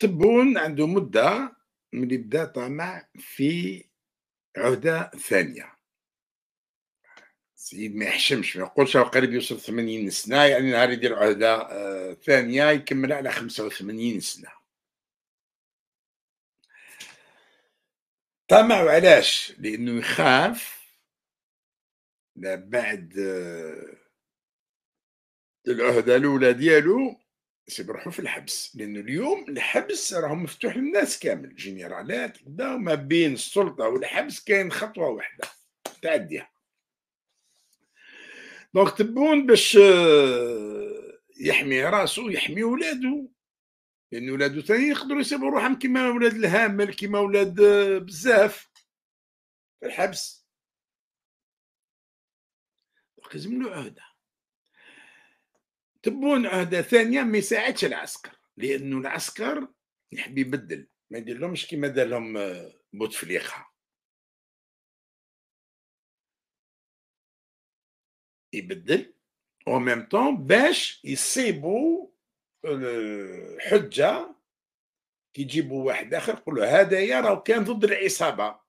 تبون عنده مدة من بدا طمع في عهدة ثانية سيد ما يحشمش ما يقولش هو قريب يوصل 80 سنة يعني نهار يدير عهدة آه، ثانية يكمل على 85 سنة طمع وعلاش لأنه يخاف بعد آه، العهدة الأولى ديالو بس روحو في الحبس لانه اليوم الحبس راه مفتوح للناس كامل جنرالات ما بين السلطه والحبس كاين خطوه واحده تعديها دونك تبون باش آه، يحمي راسو يحمي ولادو لان ولادو ثاني يقدروا يسيبوا روحهم كيما ولاد الهامل كيما ولاد آه، بزاف في الحبس لازم له عهده تبون عهده ثانيه ما يساعدش العسكر لانه العسكر يحب يبدل ما يدير كيما دار لهم آه، بوتفليقه يبدل او ميم طون باش يصيبوا الحجه آه، كي يجيبوا واحد اخر يقولوا هذايا راهو كان ضد العصابه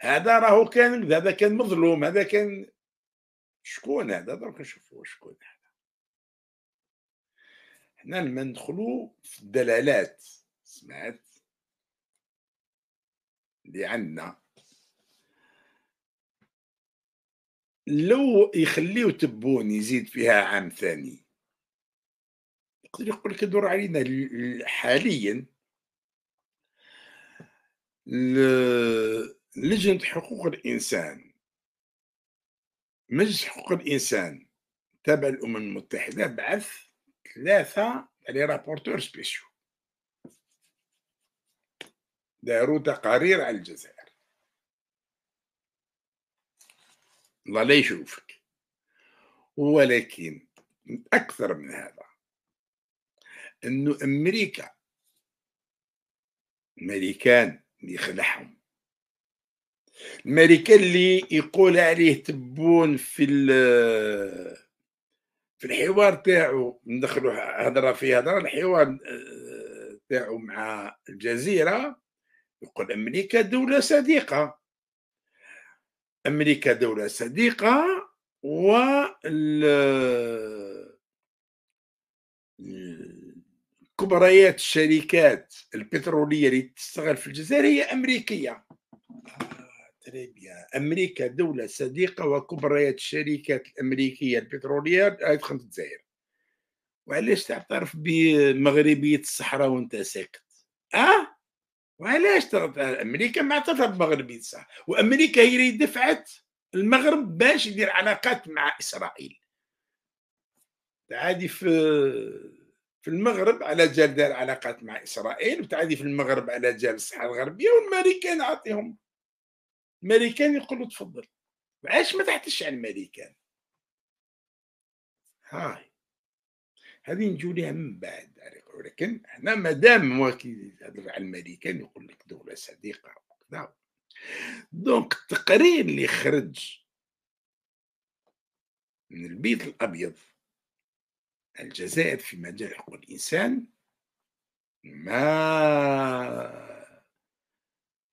هذا راهو كان هذا كان مظلوم هذا كان شكون هذا درك نشوفوا شكون هذا حنا لما ندخلوا في الدلالات سمعت اللي عندنا لو يخليو تبون يزيد فيها عام ثاني يقدر يقول لك يدور علينا حاليا لجنة حقوق الإنسان مجلس حقوق الإنسان تابع الأمم المتحدة بعث ثلاثة لي رابورتور سبيسيو داروا تقارير على الجزائر الله لا يشوفك ولكن أكثر من هذا أنه أمريكا الماريكان اللي خلعهم الماريكان اللي يقول عليه تبون في في الحوار تاعو ندخلوا هضره في هضره الحوار آه، تاعو مع الجزيره يقول امريكا دوله صديقه امريكا دوله صديقه و كبريات الشركات البتروليه اللي تشتغل في الجزائر هي امريكيه امريكا دوله صديقه وكبريات الشركات الامريكيه البتروليه دخلت الجزائر وعلاش تعترف بمغربيه الصحراء وانت ساكت اه وعلاش امريكا ما اعترفت بمغربيه الصحراء وامريكا هي اللي دفعت المغرب باش يدير علاقات مع اسرائيل تعادي في في المغرب على جال دار علاقات مع اسرائيل وتعادي في المغرب على جال الصحراء الغربيه والامريكان عطيهم المريكان يقول له تفضل علاش ما تحتش على المريكان هاي هذه نجو من بعد ولكن حنا مادام هو كيهضر على المريكان يقول لك دوله صديقه وكذا دونك التقرير اللي خرج من البيت الابيض الجزائر في مجال حقوق الانسان ما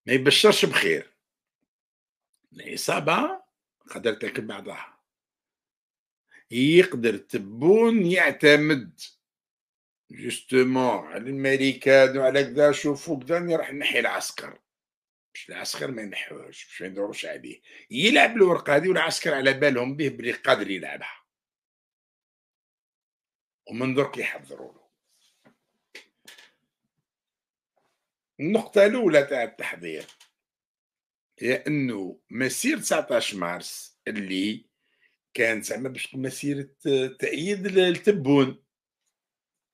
ما يبشرش بخير العصابة قدرت تركب بعضها يقدر تبون يعتمد جوستومون على الامريكان وعلى كذا شوفوا كذا راح نحي العسكر باش العسكر ما ينحوش باش ما يدوروش عليه يلعب الورقه هذه والعسكر على بالهم به بلي قادر يلعبها ومن درك يحضروا له النقطه الاولى تاع التحضير هي انه مسيره 19 مارس اللي كان زعما باش مسيره آه، تأييد التبون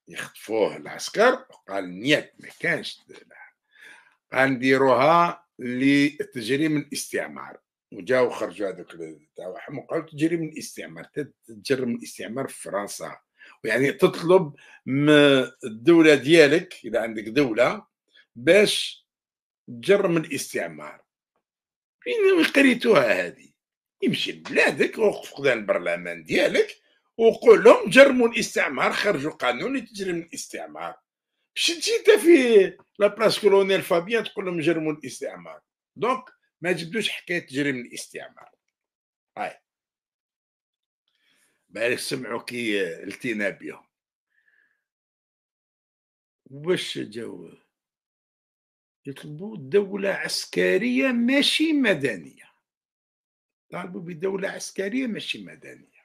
يخطفوه العسكر قال نيت ما كانش قال نديروها لتجريم الاستعمار وجاو خرجوا هذوك تاعهم وقالوا تجريم الاستعمار تجرم الاستعمار في فرنسا ويعني تطلب من الدوله ديالك اذا عندك دوله باش تجرم الاستعمار فين قريتوها هذه يمشي لبلادك ووقف قدام البرلمان ديالك وقول لهم جرموا الاستعمار خرجوا قانون تجرم الاستعمار مش تجي انت في لابلاس كولونيل فابيان تقول لهم جرموا الاستعمار دونك ما جبدوش حكايه تجريم الاستعمار هاي بالك سمعوا كي التينا بهم واش جاوب يطلبوا دولة عسكرية ماشي مدنية طالبوا بدولة عسكرية ماشي مدنية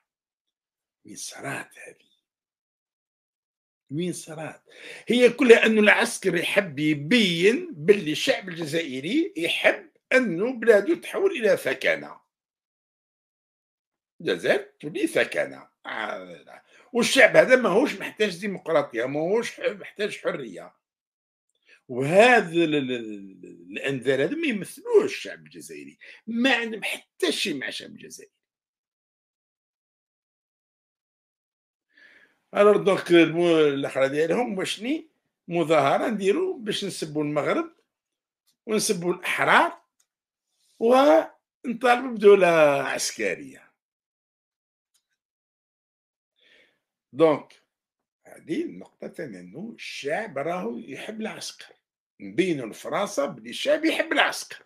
وين صرات هذه وين صرات هي كلها أنه العسكر يحب يبين باللي الشعب الجزائري يحب أنه بلاده تحول إلى ثكنة الجزائر تولي ثكنة آه، والشعب هذا ماهوش محتاج ديمقراطية ماهوش محتاج حرية وهذا الانذال هذا ما يمثلوه الشعب الجزائري ما عندهم حتى شي مع الشعب الجزائري على دونك الاخرى ديالهم واشني مظاهره نديرو باش نسبوا المغرب ونسبوا الاحرار ونطالبوا بدوله عسكريه دونك هذه النقطه تاع انه الشعب راهو يحب العسكر نبينوا لفرنسا بلي الشعب يحب العسكر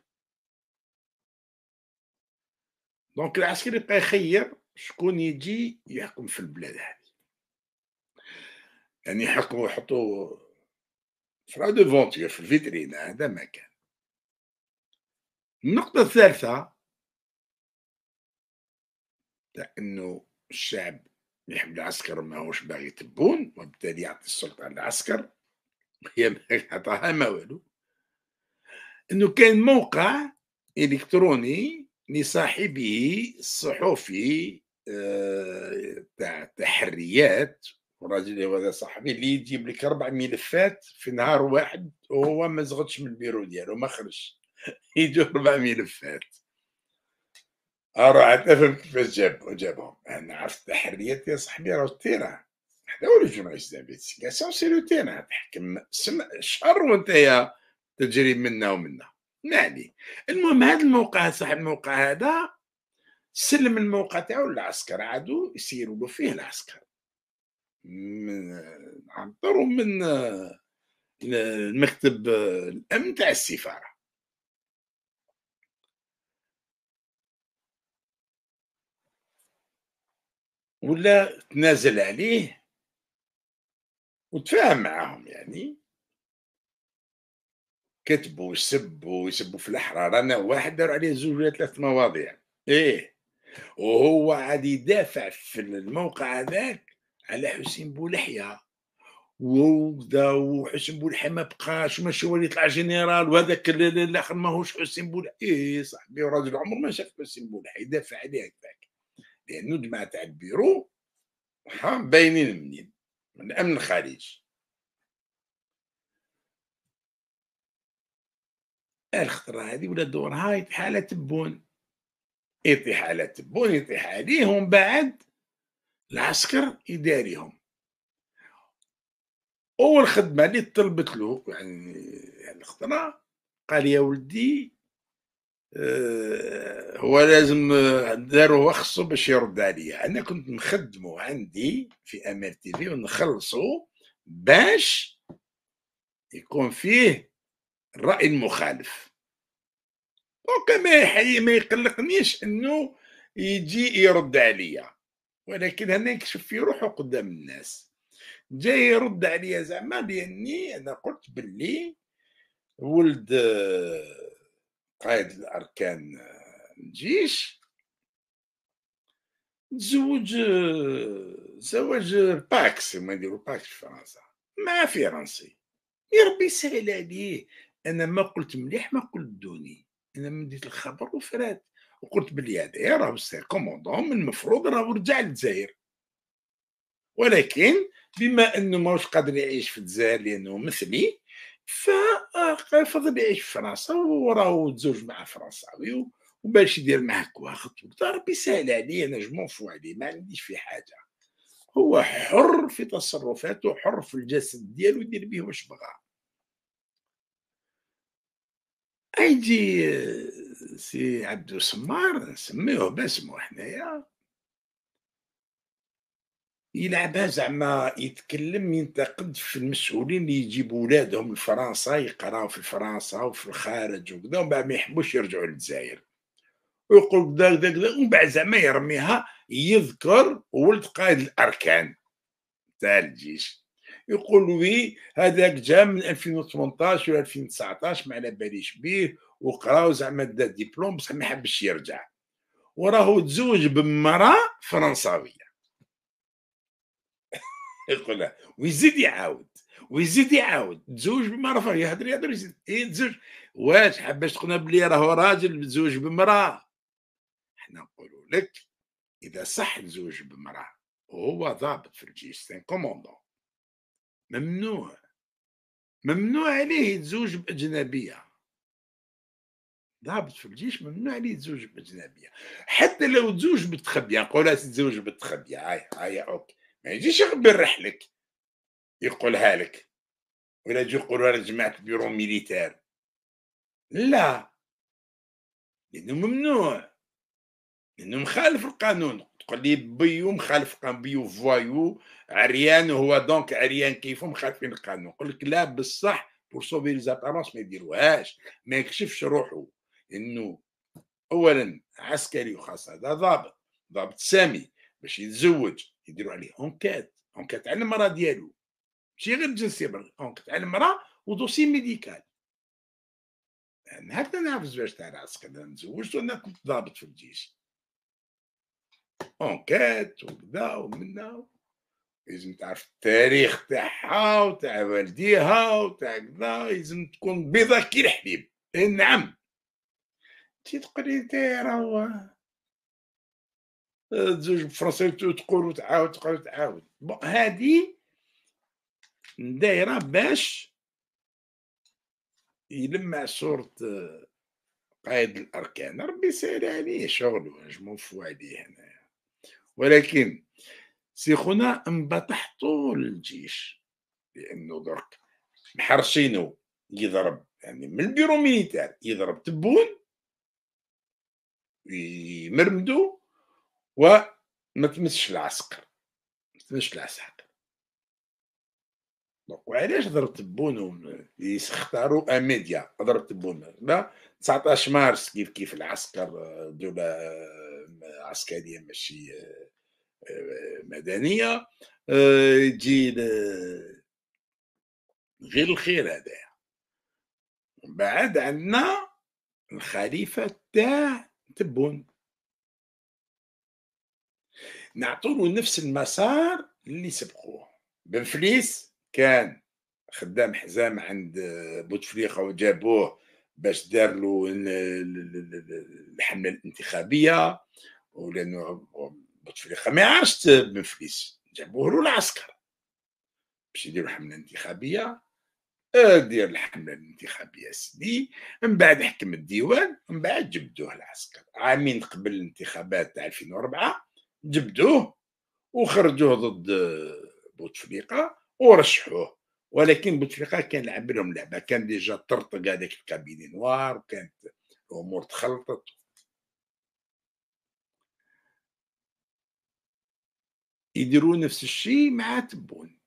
دونك العسكر يبقى يخير شكون يجي يحكم في البلاد هذه يعني يحكموا يحطوا فرا دو فونتير في الفيترين هذا ما كان النقطة الثالثة لأنه الشعب يحب العسكر ما هوش باغي تبون وبالتالي يعطي السلطة للعسكر هي عطاها ما والو انه كان موقع الكتروني لصاحبه الصحفي آه، تاع التحريات الراجل هذا صاحبي اللي يجيب لك اربع ملفات في نهار واحد وهو ما زغطش من البيرو ديالو ما خرجش يجوا اربع ملفات راه عاد افهم كيفاش جاب جابهم انا عرفت التحريات يا صاحبي راه تيرا حدا ولا الجمعيه السلاميه سي وسيرو تيرا تحكم سم شهر وانت تجري منا ومنا ما عليه المهم هذا الموقع صاحب الموقع هذا سلم الموقع تاعو للعسكر عادو يسيروا له فيه العسكر من عنطرو من المكتب الامن تاع السفاره ولا تنازل عليه وتفاهم معاهم يعني كتبوا يسبوا يسبوا في الاحرار رانا واحد داروا عليه زوج ولا ثلاث مواضيع ايه وهو عاد يدافع في الموقع هذاك على حسين بولحيه وودا وحسين بولحيه ما بقاش وماشي هو اللي طلع جنرال وهذاك الاخر ماهوش حسين بولحيه ايه صاحبي راجل عمر ما شاف حسين بولحيه يدافع عليه هكذاك لانه جماعه تاع البيرو باينين منين من امن الخارج الخطرة هذه ولا دورها يطيح على تبون يطيح إيه على تبون يطيح إيه عليهم بعد العسكر يداريهم اول خدمه اللي طلبت له يعني, يعني الخطره قال يا ولدي آه، هو لازم آه، داروا وخصو باش يرد عليا انا كنت نخدمو عندي في امير تي في ونخلصو باش يكون فيه الراي المخالف دونك ما يحي ما يقلقنيش انه يجي يرد عليا ولكن هنا يكشف في روحه قدام الناس جاي يرد عليا زعما لاني انا قلت باللي ولد آه، قائد الاركان آه، الجيش تزوج آه، زواج باكس ما يديروا باكس في فرنسا مع فرنسي يا ربي سهل عليه انا ما قلت مليح ما قلت دوني انا مديت الخبر وفرات وقلت بلي هذا راه سي كوموندون من المفروض راه رجع للجزائر ولكن بما انه ماهوش قادر يعيش في الجزائر لانه مثلي فضل يعيش في فرنسا وراه تزوج مع فرنساوي وباش يدير معاك واخد ربي سهل عليه انا فو عليه ما عنديش في حاجه هو حر في تصرفاته حر في الجسد ديالو يدير به واش بغا ايجي آه، سي عبدو سمار نسميوه باسمو حنايا يلعبها زعما يتكلم ينتقد في المسؤولين اللي يجيبوا ولادهم لفرنسا يقراو في فرنسا وفي الخارج وكذا ومن بعد ما يحبوش يرجعوا للجزائر ويقول كذا كذا كذا ومن بعد زعما يرميها يذكر ولد قائد الاركان تاع الجيش يقول وي هذاك جا من 2018 ولا 2019 ما على باليش بيه وقراو زعما دا ديبلوم بصح ما حبش يرجع وراهو تزوج بمراه فرنساويه يقولها ويزيد يعاود ويزيد يعاود تزوج بمرأة يهضر يهضر يزيد يتزوج إيه واش حباش تقنع بلي راهو راجل متزوج بمرأة حنا نقولوا لك إذا صح تزوج بمرأة وهو ضابط في الجيش كوموندون ممنوع ممنوع عليه يتزوج بأجنبية ضابط في الجيش ممنوع عليه يتزوج بأجنبية حتى لو تزوج بالتخبية نقولها تزوج بالتخبية هاي هاي أوكي ما يجيش يغبرح لك يقولها لك ولا يجي يقولوا راه جماعه بيرو ميليتير لا لانه ممنوع لانه مخالف القانون تقول لي بيو مخالف القانون بيو فوايو عريان وهو دونك عريان كيفو مخالفين القانون يقول لك لا بصح بور سوفي ليزابارونس ما يديروهاش ما يكشفش روحه انه اولا عسكري وخاصه هذا ضابط ضابط سامي باش يتزوج يديروا عليه اونكات اونكات على المراه ديالو ماشي غير الجنسيه اونكات على المراه ودوسي ميديكال نهار نعرف الزواج تاع راسك انا تزوجت وانا كنت ضابط في الجيش اونكات وكذا ومنا لازم تعرف التاريخ تاعها وتاع والديها وتاع كذا لازم تكون بيضه كي الحليب نعم تي تقولي تي راهو تزوج بالفرنسيه تقول وتعاود تقول وتعاود بون هذه دايره باش يلمع صوره آه، قائد الاركان ربي يسهل عليه شغله جموفو عليه هنايا ولكن سي خونا انبطح طول الجيش لانه درك محرشينو يضرب يعني من البيرو يضرب تبون يمرمدو وما تمسش العسكر ما تمسش العسكر دونك وعلاش ضربت بونو يختاروا اميديا ضربت بونو لا 19 مارس كيف كيف العسكر آه، دولة آه، عسكرية ماشي آه، مدنية يجي غير الخير هذا من بعد عندنا الخليفة تاع تبون نعطولو نفس المسار اللي سبقوه بنفليس كان خدام حزام عند بوتفليقه وجابوه باش دار له الحمله الانتخابيه ولانه بوتفليقه ما يعرفش بنفليس جابوه له العسكر باش يدير حمله انتخابيه آه، دير الحمله الانتخابيه سيدي من بعد حكم الديوان من بعد جبدوه العسكر عامين قبل الانتخابات تاع 2004 جبدوه وخرجوه ضد بوتفليقه ورشحوه ولكن بوتفليقه كان لعب لهم لعبه كان ديجا طرطق هذاك الكابيني نوار وكانت الامور تخلطت يديروا نفس الشيء مع تبون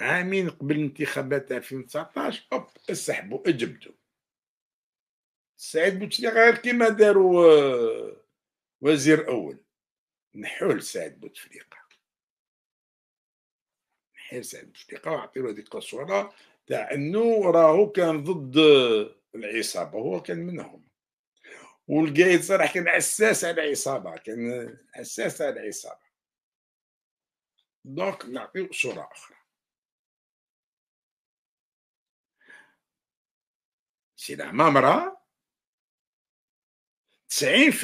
عامين قبل الانتخابات 2019 هوب سحبوا اجبدوا سعيد بوتفليقه غير كيما داروا آه، وزير اول نحول سعد بوتفليقه نحول سعد بوتفليقه وعطيلو هذيك الصوره تاع انه راهو كان ضد العصابه هو كان منهم والقايد صراحه كان عساس على العصابه كان عساس على العصابه دونك نعطيو صوره اخرى سي العمامره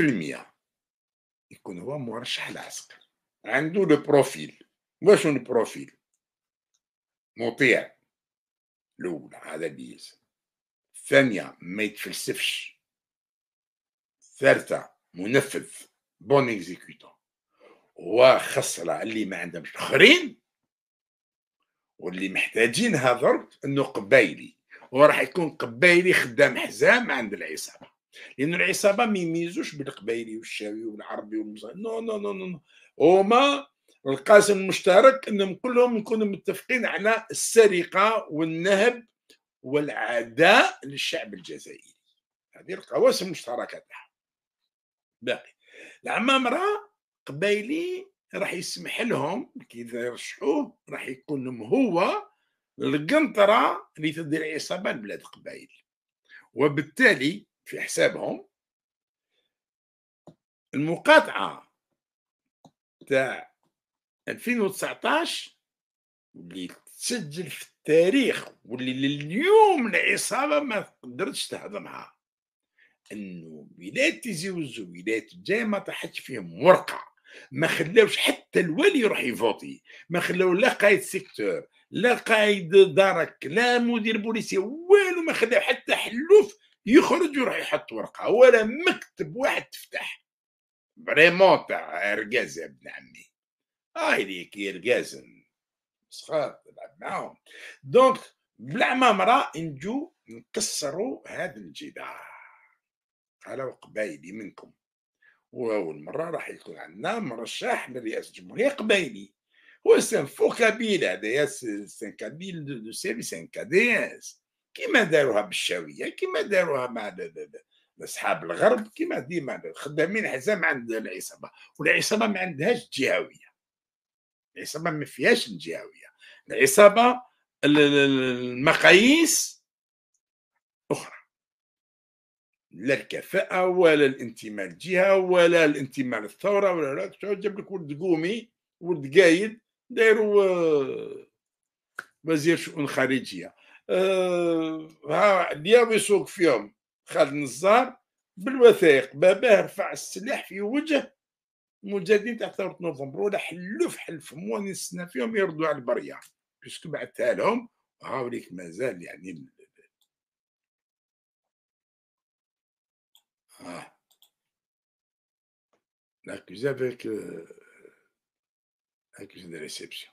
المئة يكون هو مرشح العسكر عنده لو بروفيل واشنو البروفيل مطيع الاول هذا بيز الثانيه ما يتفلسفش الثالثه منفذ بون اكزيكوتون وخسرة اللي ما عندهمش اخرين واللي محتاجينها ضرب انه قبايلي وراح يكون قبايلي خدام حزام عند العصابه لان العصابه ما يميزوش بالقبايلي والشاوي والعربي والمصري نو نو نو نو هما القاسم المشترك انهم كلهم يكونوا متفقين على السرقه والنهب والعداء للشعب الجزائري هذه القواسم المشتركه تاعها باقي العمامره قبايلي راح يسمح لهم كي يرشحوه راح يكون هو القنطره اللي تدير عصابه البلاد قبايل وبالتالي في حسابهم المقاطعه تاع 2019 اللي تسجل في التاريخ واللي لليوم العصابه ما قدرتش تهضمها انه ولايه تيزي وزو ولايه الجاي ما طاحتش فيهم ورقه ما خلاوش حتى الوالي يروح يفوتي ما خلاو لا قائد سيكتور لا قائد درك لا مدير بوليسي والو ما خلاو حتى حلوف يخرج ويروح يحط ورقه ولا مكتب واحد تفتح فريمون تاع ارجاز يا ابن عمي هاي ليك ارجاز صغار تلعب معاهم دونك بلا ما مرا نجو نكسروا هذا الجدار انا قبايلي منكم واول مره راح يكون عندنا مرشح لرئاسه الجمهوريه قبايلي هو سان فو كابيل سان كابيل دو سيرفيس سان كاديس كما داروها بالشاويه كما داروها مع اصحاب الغرب كما ديما خدامين حزام عند العصابه والعصابه ما عندهاش جهويه العصابه ما فيهاش الجهويه العصابه المقاييس اخرى لا الكفاءة ولا الانتماء للجهة ولا الانتماء للثورة ولا لا جاب لك ولد قومي ولد قايد دايروا آه، وزير شؤون خارجية آه، ها اليوم يسوق فيهم خالد نزار بالوثائق باباه رفع السلاح في وجه مجاهدين تاع ثوره نوفمبر ولا حلو في حل فمون نستنى فيهم يردوا على البريه بيسكو بعثها لهم هاوليك مازال يعني آه. l'accusé avec euh, accusé de réception.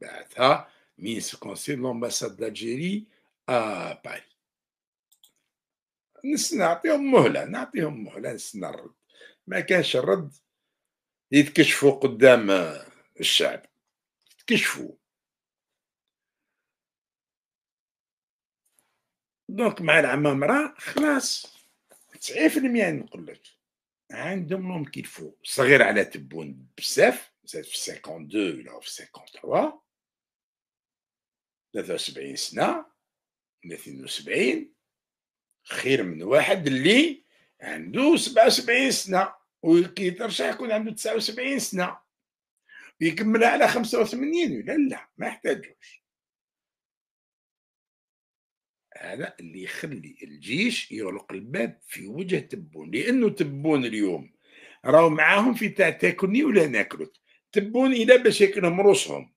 بعثها mais ce concerne l'ambassade d'Algérie à Paris نعطيهم مهله نعطيهم مهله نستنى الرد ما كانش الرد يتكشفوا قدام الشعب يتكشفوا دونك مع العمامرة خلاص 90% نقول لك عندهم لهم كيلفو صغير على تبون بزاف زاد في 52 ولا في 53 73 سنه ولا 72 خير من واحد اللي عنده 77 سنه وكي ترشح يكون عنده 79 سنه ويكملها على 85 ولا لا ما يحتاجوش هذا اللي يخلي الجيش يغلق الباب في وجه تبون لانه تبون اليوم راهو معاهم في تاع تاكلني ولا ناكلك تبون الى باش يكرهم روسهم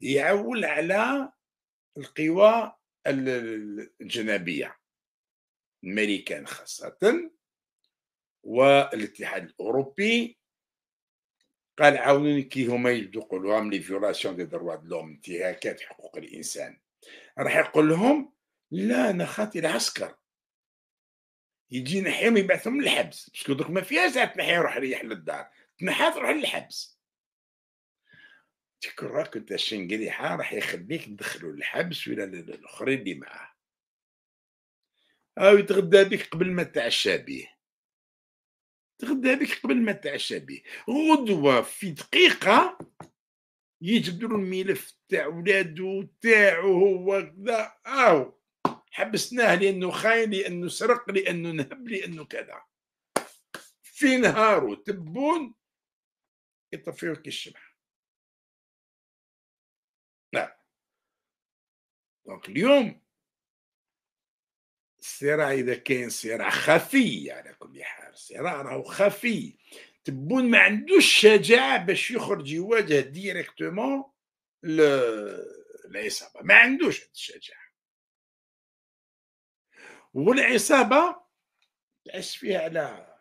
يعول على القوى الجنابية الأمريكان خاصة والاتحاد الأوروبي قال عاونوني كي هما يبدو لهم لي فيولاسيون دي دروا دلوم انتهاكات حقوق الإنسان راح يقول لهم لا أنا خاطي العسكر يجي ينحيهم يبعثهم للحبس باسكو دوك ما فيهاش تنحي روح ريح للدار تنحى تروح للحبس راك انت الشنقريحة راح يخليك تدخلو الحبس ولا الاخرين اللي معاه آه، أو يتغدى بك قبل ما تعشى بيه تغدى بك قبل ما تعشى بيه غدوة في دقيقة يجبد الملف تاع ولادو تاعو هو كذا أو آه، حبسناه لأنه خاين لأنه سرق لأنه نهب لأنه كذا في نهارو تبون يطفيوك الشمعة دونك اليوم الصراع اذا كان صراع خفي على كل حال صراع راهو خفي تبون ما عندوش الشجاعه باش يخرج يواجه ديريكتومون ل العصابه ما عندوش الشجاعه والعصابه تعيش فيها على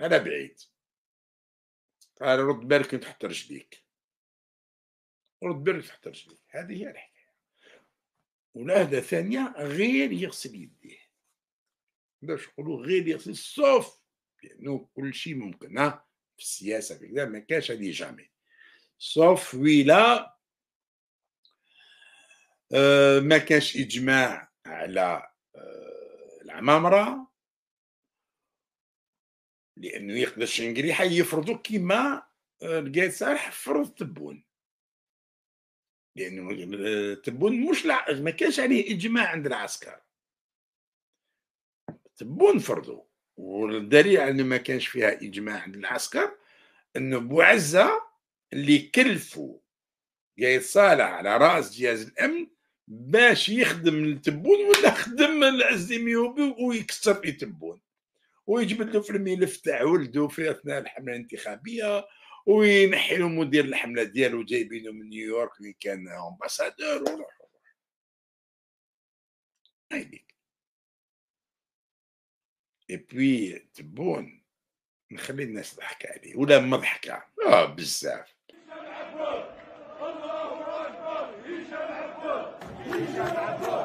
على بعيد قال رد بالك تحت رجليك رد بالك تحت رجليك هذه هي الحكايه ونهدى ثانية غير يغسل يديه باش نقولوا غير يغسل سوف لأنه كل شيء ممكن ها في السياسة كذا ما كاش هذه جامي صوف ويلا أه ما كاش إجماع على أه العمامرة لأنه يقدر الشنقريحة يفرضوا كيما آه، القايد صالح فرض تبون لانه يعني تبون مش لع... ما كانش عليه اجماع عند العسكر تبون فرضوا والدليل انه ما كانش فيها اجماع عند العسكر انه بوعزه اللي كلفوا جاي صالح على راس جهاز الامن باش يخدم التبون ولا خدم العز ميوبي ويكسر في تبون ويجبد له في الملف تاع ولده في اثناء الحمله الانتخابيه وينحي لهم مدير الحمله ديالو جايبينه من نيويورك اللي كان امباسادور وروحوا هايديك اي بوي تبون نخلي الناس تضحك عليه ولا مضحكه اه بزاف الله اكبر الله اكبر هشام عباس هشام عباس